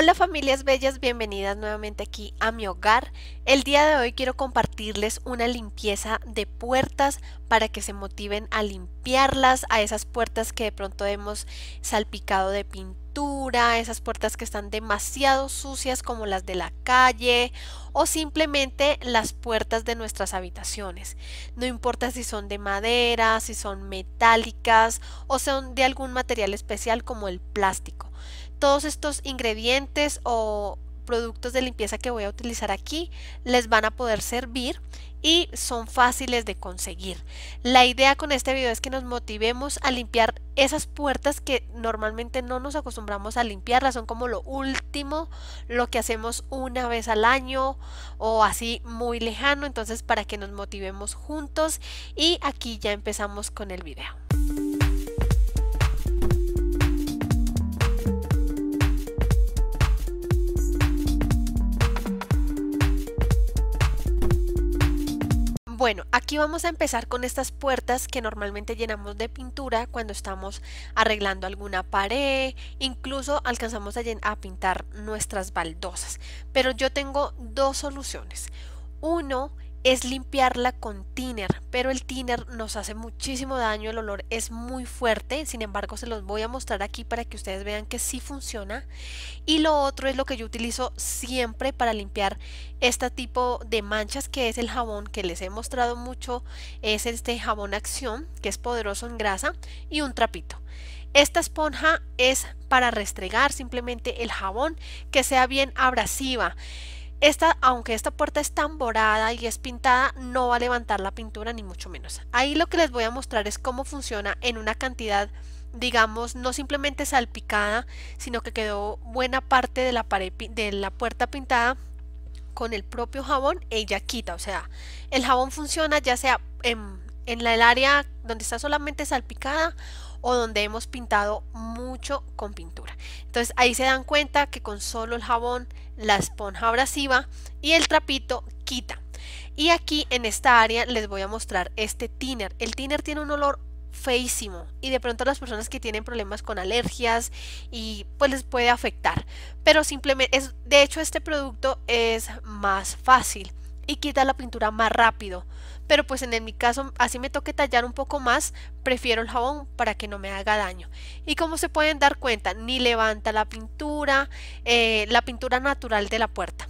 Hola familias bellas, bienvenidas nuevamente aquí a mi hogar. El día de hoy quiero compartirles una limpieza de puertas para que se motiven a limpiarlas, a esas puertas que de pronto hemos salpicado de pintura, esas puertas que están demasiado sucias como las de la calle o simplemente las puertas de nuestras habitaciones. No importa si son de madera, si son metálicas o son de algún material especial como el plástico todos estos ingredientes o productos de limpieza que voy a utilizar aquí les van a poder servir y son fáciles de conseguir. La idea con este video es que nos motivemos a limpiar esas puertas que normalmente no nos acostumbramos a limpiarlas, son como lo último, lo que hacemos una vez al año o así muy lejano, entonces para que nos motivemos juntos y aquí ya empezamos con el video. Bueno, aquí vamos a empezar con estas puertas que normalmente llenamos de pintura cuando estamos arreglando alguna pared, incluso alcanzamos a, a pintar nuestras baldosas. Pero yo tengo dos soluciones. Uno es limpiarla con Tiner, pero el thinner nos hace muchísimo daño, el olor es muy fuerte, sin embargo se los voy a mostrar aquí para que ustedes vean que sí funciona. Y lo otro es lo que yo utilizo siempre para limpiar este tipo de manchas que es el jabón que les he mostrado mucho, es este jabón acción que es poderoso en grasa y un trapito. Esta esponja es para restregar simplemente el jabón que sea bien abrasiva esta, aunque esta puerta es tamborada y es pintada, no va a levantar la pintura ni mucho menos. Ahí lo que les voy a mostrar es cómo funciona en una cantidad, digamos, no simplemente salpicada, sino que quedó buena parte de la, pared, de la puerta pintada con el propio jabón, ella quita. O sea, el jabón funciona ya sea en, el área donde está solamente salpicada o donde hemos pintado mucho con pintura. Entonces ahí se dan cuenta que con solo el jabón, la esponja abrasiva y el trapito quita. Y aquí en esta área les voy a mostrar este thinner. El thinner tiene un olor feísimo y de pronto las personas que tienen problemas con alergias y pues les puede afectar pero simplemente es de hecho este producto es más fácil y quita la pintura más rápido pero pues en mi caso así me toque tallar un poco más, prefiero el jabón para que no me haga daño. Y como se pueden dar cuenta, ni levanta la pintura, eh, la pintura natural de la puerta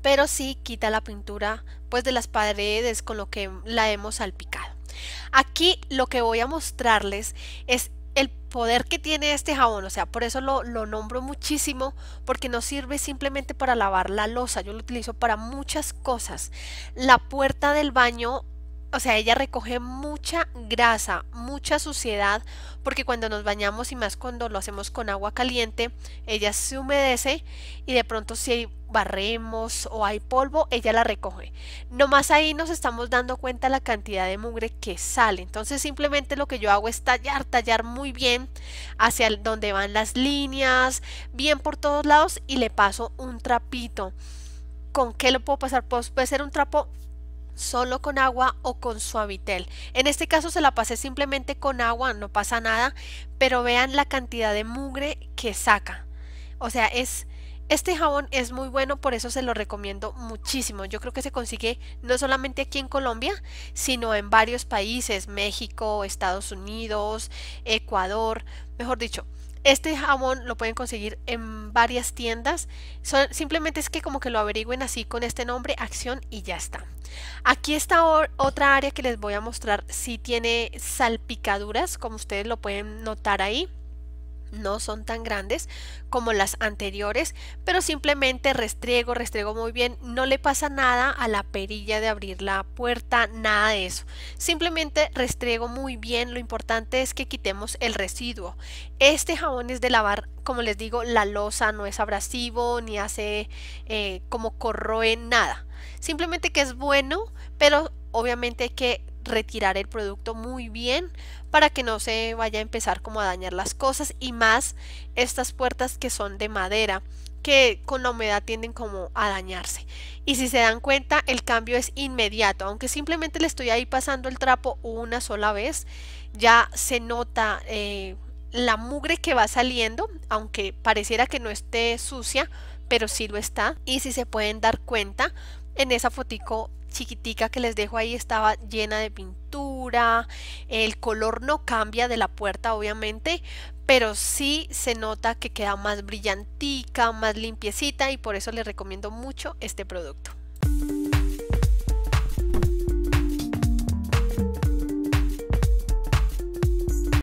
pero sí quita la pintura pues de las paredes con lo que la hemos salpicado. Aquí lo que voy a mostrarles es el poder que tiene este jabón, o sea, por eso lo, nombro muchísimo, porque no sirve simplemente para lavar la losa, yo lo utilizo para muchas cosas. La puerta del baño o sea, ella recoge mucha grasa, mucha suciedad, porque cuando nos bañamos y más cuando lo hacemos con agua caliente, ella se humedece y de pronto si barremos o hay polvo, ella la recoge. No más ahí nos estamos dando cuenta la cantidad de mugre que sale. Entonces simplemente lo que yo hago es tallar, tallar muy bien hacia donde van las líneas, bien por todos lados y le paso un trapito. ¿Con qué lo puedo pasar? Pues, puede ser un trapo solo con agua o con suavitel. En este caso se la pasé simplemente con agua, no pasa nada, pero vean la cantidad de mugre que saca. O sea, es este jabón es muy bueno, por eso se lo recomiendo muchísimo. Yo creo que se consigue no solamente aquí en Colombia, sino en varios países, México, Estados Unidos, Ecuador, mejor dicho, este jabón lo pueden conseguir en varias tiendas. Son, simplemente es que como que lo averigüen así con este nombre, acción y ya está. Aquí está otra área que les voy a mostrar si tiene salpicaduras, como ustedes lo pueden notar ahí no son tan grandes como las anteriores, pero simplemente restriego, restrego muy bien, no le pasa nada a la perilla de abrir la puerta, nada de eso. Simplemente restriego muy bien, lo importante es que quitemos el residuo. Este jabón es de lavar, como les digo, la losa no es abrasivo ni hace eh, como corroe nada. Simplemente que es bueno, pero obviamente que retirar el producto muy bien para que no se vaya a empezar como a dañar las cosas y más estas puertas que son de madera que con la humedad tienden como a dañarse. Y si se dan cuenta, el cambio es inmediato, aunque simplemente le estoy ahí pasando el trapo una sola vez, ya se nota eh, la mugre que va saliendo, aunque pareciera que no esté sucia, pero sí lo está. Y si se pueden dar cuenta, en esa fotico chiquitica que les dejo ahí estaba llena de pintura, el color no cambia de la puerta obviamente, pero sí se nota que queda más brillantica, más limpiecita y por eso les recomiendo mucho este producto.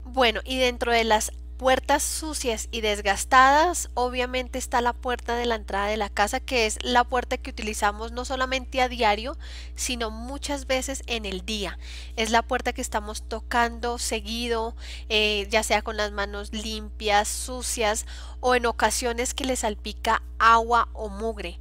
Bueno, y dentro de las puertas sucias y desgastadas, obviamente está la puerta de la entrada de la casa, que es la puerta que utilizamos no solamente a diario, sino muchas veces en el día. Es la puerta que estamos tocando seguido, eh, ya sea con las manos limpias, sucias o en ocasiones que le salpica agua o mugre.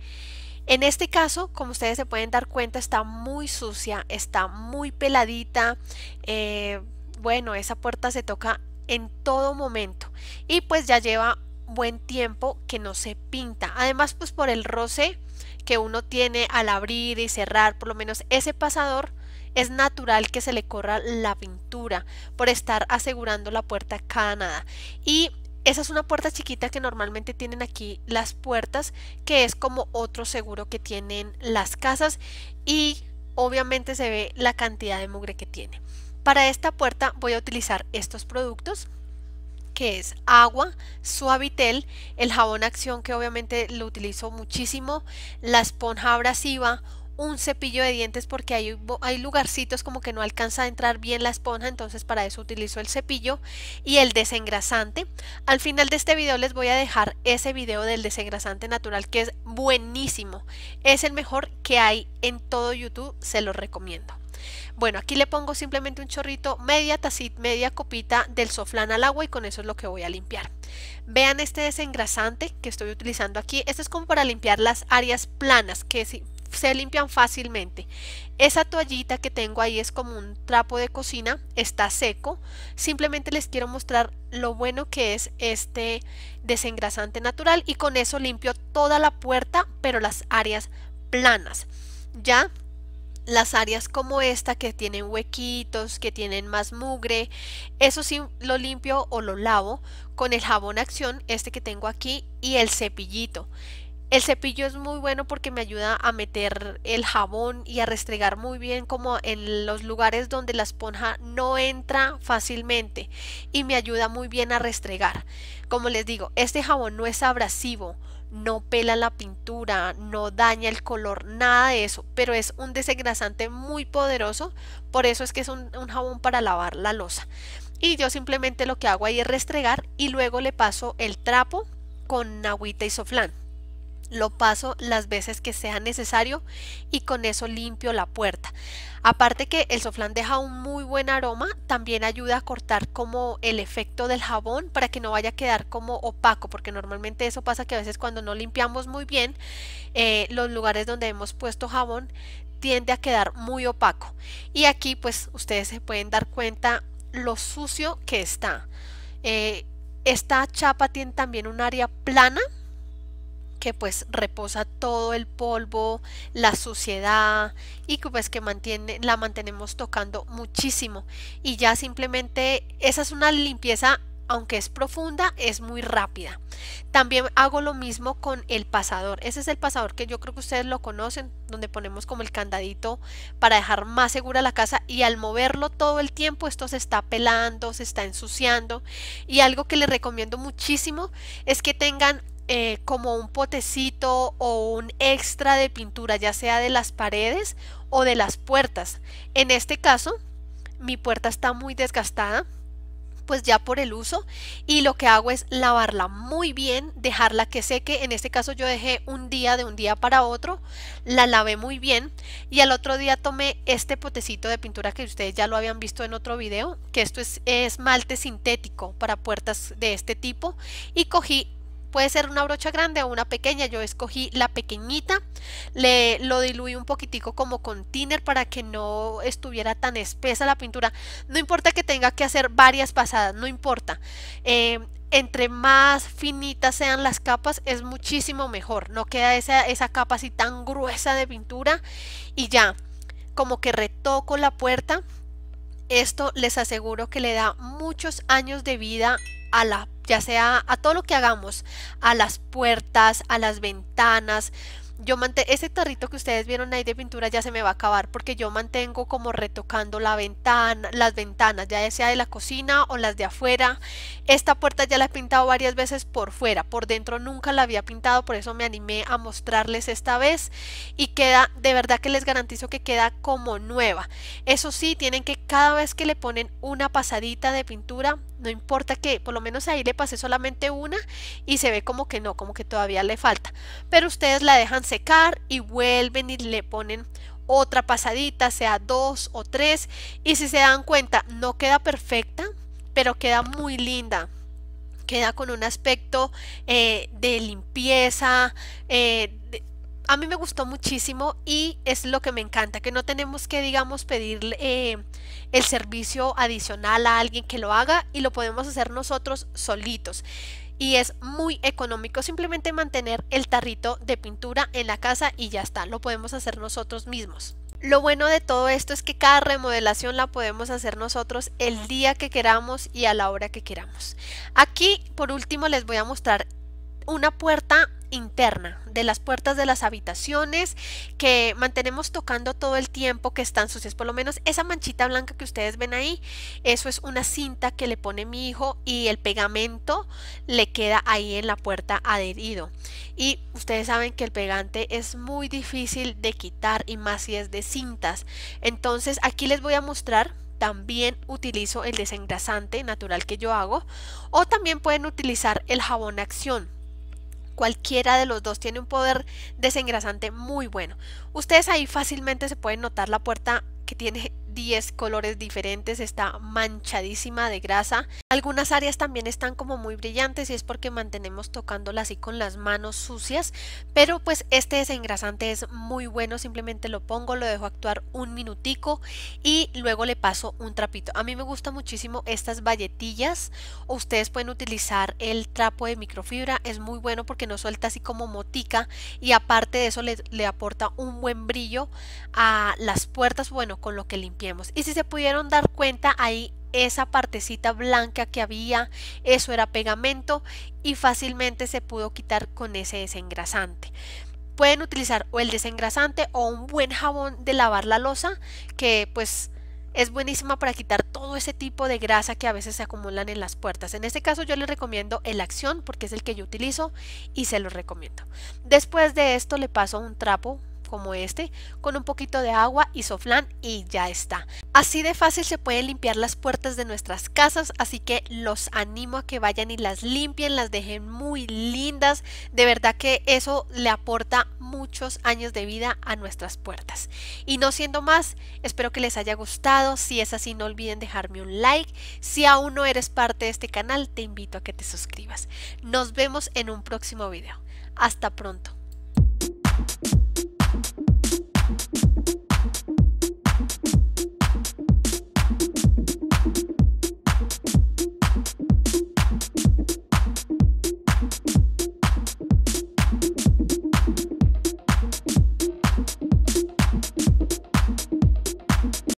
En este caso, como ustedes se pueden dar cuenta, está muy sucia, está muy peladita. Eh, bueno, esa puerta se toca en todo momento. Y pues ya lleva buen tiempo que no se pinta. Además, pues por el roce que uno tiene al abrir y cerrar, por lo menos ese pasador, es natural que se le corra la pintura por estar asegurando la puerta cada nada. Y esa es una puerta chiquita que normalmente tienen aquí las puertas, que es como otro seguro que tienen las casas y obviamente se ve la cantidad de mugre que tiene. Para esta puerta voy a utilizar estos productos que es agua, suavitel, el jabón acción que obviamente lo utilizo muchísimo, la esponja abrasiva, un cepillo de dientes porque hay, hay lugarcitos como que no alcanza a entrar bien la esponja, entonces para eso utilizo el cepillo y el desengrasante. Al final de este video les voy a dejar ese video del desengrasante natural que es buenísimo, es el mejor que hay en todo YouTube, se lo recomiendo. Bueno, aquí le pongo simplemente un chorrito, media tacita, media copita del soflán al agua y con eso es lo que voy a limpiar. Vean este desengrasante que estoy utilizando aquí. Esto es como para limpiar las áreas planas que se limpian fácilmente. Esa toallita que tengo ahí es como un trapo de cocina, está seco. Simplemente les quiero mostrar lo bueno que es este desengrasante natural y con eso limpio toda la puerta, pero las áreas planas. Ya las áreas como esta que tienen huequitos, que tienen más mugre, eso sí lo limpio o lo lavo con el jabón acción, este que tengo aquí, y el cepillito. El cepillo es muy bueno porque me ayuda a meter el jabón y a restregar muy bien como en los lugares donde la esponja no entra fácilmente y me ayuda muy bien a restregar. Como les digo, este jabón no es abrasivo, no pela la pintura, no daña el color, nada de eso, pero es un desengrasante muy poderoso, por eso es que es un, jabón para lavar la losa. Y yo simplemente lo que hago ahí es restregar y luego le paso el trapo con agüita y soflán lo paso las veces que sea necesario y con eso limpio la puerta. Aparte que el soflán deja un muy buen aroma, también ayuda a cortar como el efecto del jabón para que no vaya a quedar como opaco, porque normalmente eso pasa que a veces cuando no limpiamos muy bien eh, los lugares donde hemos puesto jabón tiende a quedar muy opaco. Y aquí pues ustedes se pueden dar cuenta lo sucio que está. Eh, esta chapa tiene también un área plana que pues reposa todo el polvo, la suciedad y que pues que mantiene, la mantenemos tocando muchísimo y ya simplemente esa es una limpieza aunque es profunda, es muy rápida. También hago lo mismo con el pasador. Ese es el pasador que yo creo que ustedes lo conocen, donde ponemos como el candadito para dejar más segura la casa y al moverlo todo el tiempo esto se está pelando, se está ensuciando. Y algo que les recomiendo muchísimo es que tengan eh, como un potecito o un extra de pintura, ya sea de las paredes o de las puertas. En este caso, mi puerta está muy desgastada, pues ya por el uso y lo que hago es lavarla muy bien, dejarla que seque, en este caso yo dejé un día de un día para otro, la lavé muy bien y al otro día tomé este potecito de pintura que ustedes ya lo habían visto en otro video, que esto es esmalte sintético para puertas de este tipo y cogí Puede ser una brocha grande o una pequeña. Yo escogí la pequeñita. Le, lo diluí un poquitico como con thinner para que no estuviera tan espesa la pintura. No importa que tenga que hacer varias pasadas, no importa. Eh, entre más finitas sean las capas es muchísimo mejor. No queda esa, esa capa así tan gruesa de pintura. Y ya, como que retoco la puerta esto les aseguro que le da muchos años de vida a la ya sea a todo lo que hagamos, a las puertas, a las ventanas, yo mantengo, ese tarrito que ustedes vieron ahí de pintura ya se me va a acabar porque yo mantengo como retocando la ventana, las ventanas, ya sea de la cocina o las de afuera. Esta puerta ya la he pintado varias veces por fuera, por dentro nunca la había pintado, por eso me animé a mostrarles esta vez y queda, de verdad que les garantizo que queda como nueva. Eso sí, tienen que cada vez que le ponen una pasadita de pintura, no importa que, por lo menos ahí le pasé solamente una y se ve como que no, como que todavía le falta, pero ustedes la dejan secar y vuelven y le ponen otra pasadita, sea dos o tres. Y si se dan cuenta, no queda perfecta, pero queda muy linda. Queda con un aspecto eh, de limpieza. Eh, a mí me gustó muchísimo y es lo que me encanta, que no tenemos que, digamos, pedir eh, el servicio adicional a alguien que lo haga y lo podemos hacer nosotros solitos y es muy económico simplemente mantener el tarrito de pintura en la casa y ya está, lo podemos hacer nosotros mismos. Lo bueno de todo esto es que cada remodelación la podemos hacer nosotros el día que queramos y a la hora que queramos. Aquí por último les voy a mostrar una puerta interna, de las puertas de las habitaciones que mantenemos tocando todo el tiempo que están sucias. Por lo menos esa manchita blanca que ustedes ven ahí, eso es una cinta que le pone mi hijo y el pegamento le queda ahí en la puerta adherido. Y ustedes saben que el pegante es muy difícil de quitar y más si es de cintas. Entonces aquí les voy a mostrar también utilizo el desengrasante natural que yo hago o también pueden utilizar el jabón acción Cualquiera de los dos tiene un poder desengrasante muy bueno. Ustedes ahí fácilmente se pueden notar la puerta que tiene 10 colores diferentes, está manchadísima de grasa. Algunas áreas también están como muy brillantes y es porque mantenemos tocándola así con las manos sucias, pero pues este desengrasante es muy bueno, simplemente lo pongo, lo dejo actuar un minutico y luego le paso un trapito. A mí me gusta muchísimo estas valletillas, ustedes pueden utilizar el trapo de microfibra, es muy bueno porque no suelta así como motica y aparte de eso le, le aporta un buen brillo a las puertas, bueno, con lo que limpiemos. Y si se pudieron dar cuenta, ahí esa partecita blanca que había, eso era pegamento y fácilmente se pudo quitar con ese desengrasante. Pueden utilizar o el desengrasante o un buen jabón de lavar la losa que pues es buenísima para quitar todo ese tipo de grasa que a veces se acumulan en las puertas. En este caso yo les recomiendo el Acción porque es el que yo utilizo y se lo recomiendo. Después de esto le paso un trapo como este con un poquito de agua y soflán y ya está. Así de fácil se pueden limpiar las puertas de nuestras casas, así que los animo a que vayan y las limpien, las dejen muy lindas. De verdad que eso le aporta muchos años de vida a nuestras puertas. Y no siendo más, espero que les haya gustado. Si es así, no olviden dejarme un like. Si aún no eres parte de este canal, te invito a que te suscribas. Nos vemos en un próximo video. Hasta pronto.